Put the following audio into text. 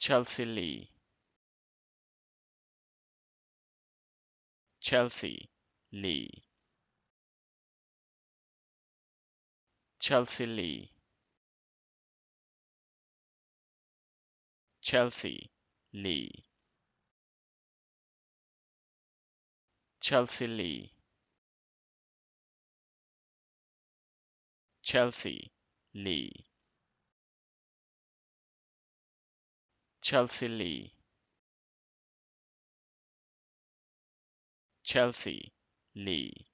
Chelsea Lee. Chelsea Lee. Chelsea Lee. Chelsea Lee. Chelsea Lee. Chelsea Lee. Chelsea Lee. Chelsea Lee.